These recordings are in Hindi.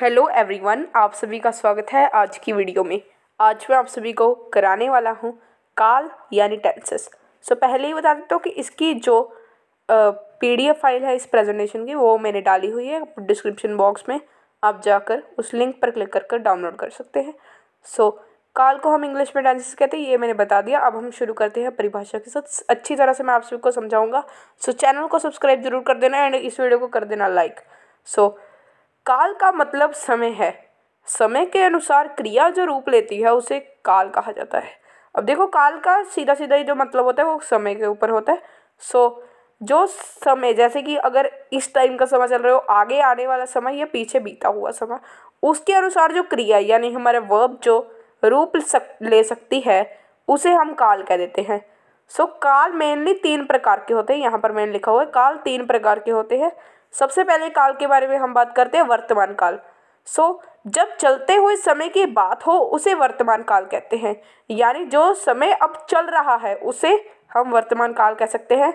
हेलो एवरीवन आप सभी का स्वागत है आज की वीडियो में आज मैं आप सभी को कराने वाला हूँ काल यानी टेंसेस सो पहले ही बता देता हूँ कि इसकी जो पीडीएफ फाइल है इस प्रेजेंटेशन की वो मैंने डाली हुई है डिस्क्रिप्शन बॉक्स में आप जाकर उस लिंक पर क्लिक कर कर डाउनलोड कर सकते हैं सो so, काल को हम इंग्लिश में टेंसेस कहते हैं ये मैंने बता दिया अब हम शुरू करते हैं परिभाषा के साथ अच्छी तरह से मैं आप सभी को समझाऊँगा सो so, चैनल को सब्सक्राइब जरूर कर देना एंड इस वीडियो को कर देना लाइक सो so, काल का मतलब समय है समय के अनुसार क्रिया जो रूप लेती है उसे काल कहा जाता है अब देखो काल का सीधा सीधा ही जो मतलब होता है वो समय के ऊपर होता है सो so, जो समय जैसे कि अगर इस टाइम का समय चल रहा हो आगे आने वाला समय या पीछे बीता हुआ समय उसके अनुसार जो क्रिया यानी हमारे वर्ब जो रूप सक, ले सकती है उसे हम काल कह देते हैं सो so, काल मेनली तीन प्रकार के होते हैं यहाँ पर मैंने लिखा हुआ है काल तीन प्रकार के होते हैं सबसे पहले काल के बारे में हम बात करते हैं वर्तमान काल सो so, जब चलते हुए समय की बात हो उसे वर्तमान काल कहते हैं यानी जो समय अब चल रहा है उसे हम वर्तमान काल कह सकते हैं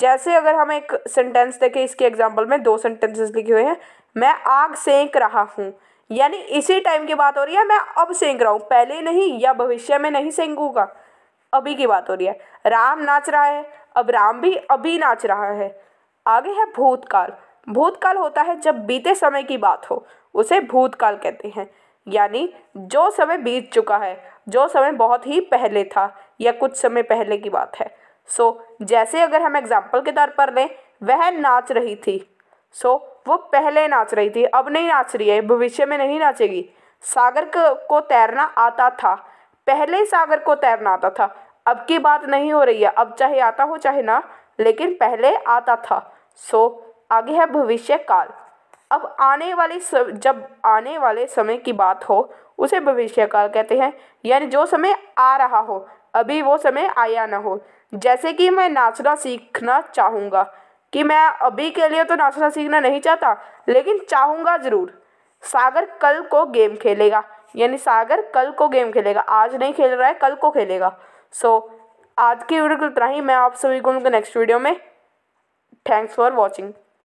जैसे अगर हम एक सेंटेंस देखें इसके एग्जाम्पल में दो सेंटेंसेस लिखे हुए हैं मैं आग सेंक रहा हूँ यानी इसी टाइम की बात हो रही है मैं अब सेंक रहा हूँ पहले नहीं या भविष्य में नहीं सेंकूंगा अभी की बात हो रही है राम नाच रहा है अब राम भी अभी नाच रहा है आगे है भूतकाल भूतकाल होता है जब बीते समय की बात हो उसे भूतकाल कहते हैं यानी जो समय बीत चुका है जो समय बहुत ही पहले था या कुछ समय पहले की बात है सो so, जैसे अगर हम एग्जाम्पल के तौर पर लें वह नाच रही थी सो so, वो पहले नाच रही थी अब नहीं नाच रही है भविष्य में नहीं नाचेगी सागर को तैरना आता था पहले सागर को तैरना आता था अब की बात नहीं हो रही है अब चाहे आता हो चाहे ना लेकिन पहले आता था सो आगे है भविष्य काल अब आने वाले जब आने वाले समय की बात हो उसे भविष्य काल कहते हैं यानी जो समय आ रहा हो अभी वो समय आया ना हो जैसे कि मैं नाचना सीखना चाहूँगा कि मैं अभी के लिए तो नाचना सीखना नहीं चाहता लेकिन चाहूँगा ज़रूर सागर कल को गेम खेलेगा यानी सागर कल को गेम खेलेगा आज नहीं खेल रहा है कल को खेलेगा सो so, आज की वीडियो को इतना ही मैं आप सभी को उनके नेक्स्ट वीडियो में थैंक्स फॉर वॉचिंग